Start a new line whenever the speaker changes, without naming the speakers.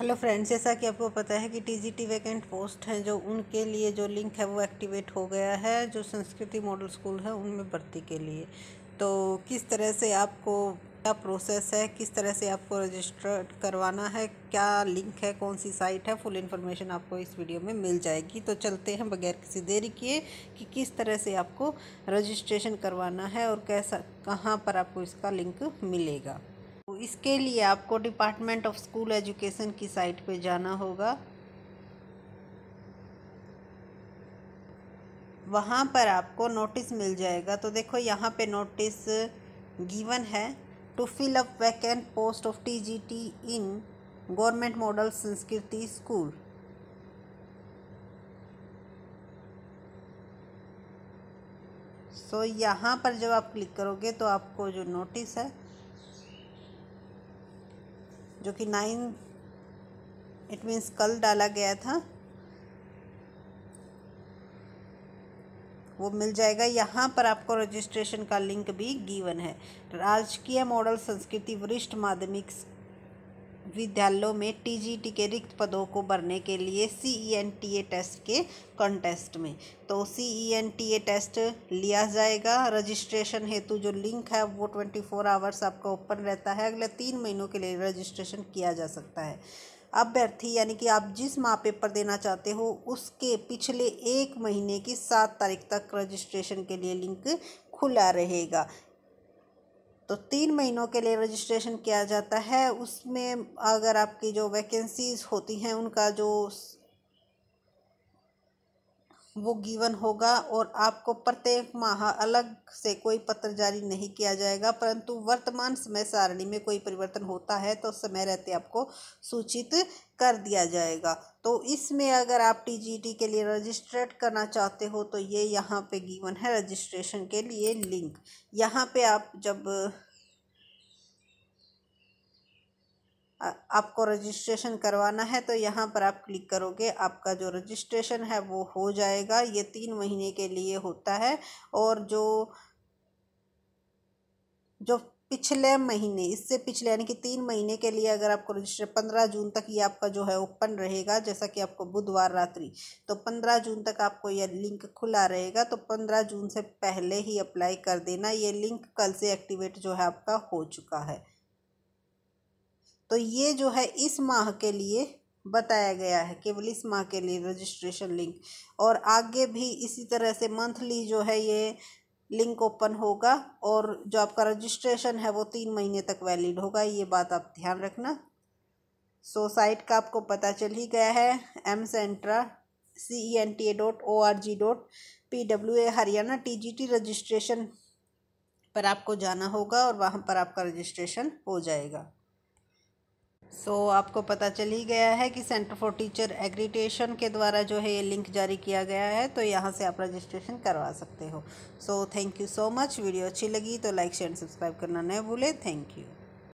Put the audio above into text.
hello friends जैसा कि आपको पता है कि टीजीटी वैकेंट पोस्ट हैं जो उनके लिए जो लिंक है वो एक्टिवेट हो गया है जो संस्कृति मॉडल स्कूल है उनमें भर्ती के लिए तो किस तरह से आपको क्या प्रोसेस है किस तरह से आपको रजिस्टर करवाना है क्या लिंक है कौन सी साइट है फुल इन्फॉर्मेशन आपको इस वीडियो में मिल जाएगी तो चलते हैं बगैर किसी देरी किए कि किस तरह से आपको रजिस्ट्रेशन करवाना है और कैसा कहाँ पर आपको इसका लिंक मिलेगा तो इसके लिए आपको डिपार्टमेंट ऑफ स्कूल एजुकेशन की साइट पे जाना होगा वहाँ पर आपको नोटिस मिल जाएगा तो देखो यहाँ पे नोटिस गिवन है to fill up vacant post of TGT in government model Sanskriti school so so, यहाँ पर जब आप क्लिक करोगे तो आपको जो नोटिस है जो कि नाइन इट मीन्स कल डाला गया था वो मिल जाएगा यहाँ पर आपको रजिस्ट्रेशन का लिंक भी गिवन है राजकीय तो मॉडल संस्कृति वरिष्ठ माध्यमिक विद्यालयों में टीजीटी के रिक्त पदों को भरने के लिए C E N T A test के कॉन्टेस्ट में तो C E N T A test लिया जाएगा रजिस्ट्रेशन हेतु जो लिंक है वो ट्वेंटी फोर आवर्स आपका ओपन रहता है अगले तीन महीनों के लिए रजिस्ट्रेशन किया जा सकता है अभ्यर्थी यानी कि आप जिस माँ पेपर देना चाहते हो उसके पिछले एक महीने की सात तारीख तक रजिस्ट्रेशन के लिए लिंक खुला रहेगा तो तीन महीनों के लिए रजिस्ट्रेशन किया जाता है उसमें अगर आपकी जो वैकेंसीज़ होती हैं उनका जो वो गिवन होगा और आपको प्रत्येक माह अलग से कोई पत्र जारी नहीं किया जाएगा परंतु वर्तमान समय सारणी में कोई परिवर्तन होता है तो समय रहते आपको सूचित कर दिया जाएगा तो इसमें अगर आप टीजीटी के लिए रजिस्ट्रेट करना चाहते हो तो ये यहाँ पे गिवन है रजिस्ट्रेशन के लिए लिंक यहाँ पे आप जब आपको रजिस्ट्रेशन करवाना है तो यहाँ पर आप क्लिक करोगे आपका जो रजिस्ट्रेशन है वो हो जाएगा ये तीन महीने के लिए होता है और जो जो पिछले महीने इससे पिछले यानी कि तीन महीने के लिए अगर आपको रजिस्टर पंद्रह जून तक ये आपका जो है ओपन रहेगा जैसा कि आपको बुधवार रात्रि तो पंद्रह जून तक आपको यह लिंक खुला रहेगा तो पंद्रह जून से पहले ही अप्लाई कर देना ये लिंक कल से एक्टिवेट जो है आपका हो चुका है तो ये जो है इस माह के लिए बताया गया है केवल इस माह के लिए रजिस्ट्रेशन लिंक और आगे भी इसी तरह से मंथली जो है ये लिंक ओपन होगा और जो आपका रजिस्ट्रेशन है वो तीन महीने तक वैलिड होगा ये बात आप ध्यान रखना सो साइट का आपको पता चल ही गया है एम सेंट्रा C E N T A dot O R G dot P W A Haryana T G T registration पर आपको जाना होगा और वहाँ पर आपका रजिस्ट्रेशन हो जाएगा सो so, आपको पता चल ही गया है कि सेंटर फॉर टीचर एग्रीटेशन के द्वारा जो है ये लिंक जारी किया गया है तो यहाँ से आप रजिस्ट्रेशन करवा सकते हो so thank you so much video अच्छी लगी तो लाइक शेयर सब्सक्राइब करना न भूलें थैंक यू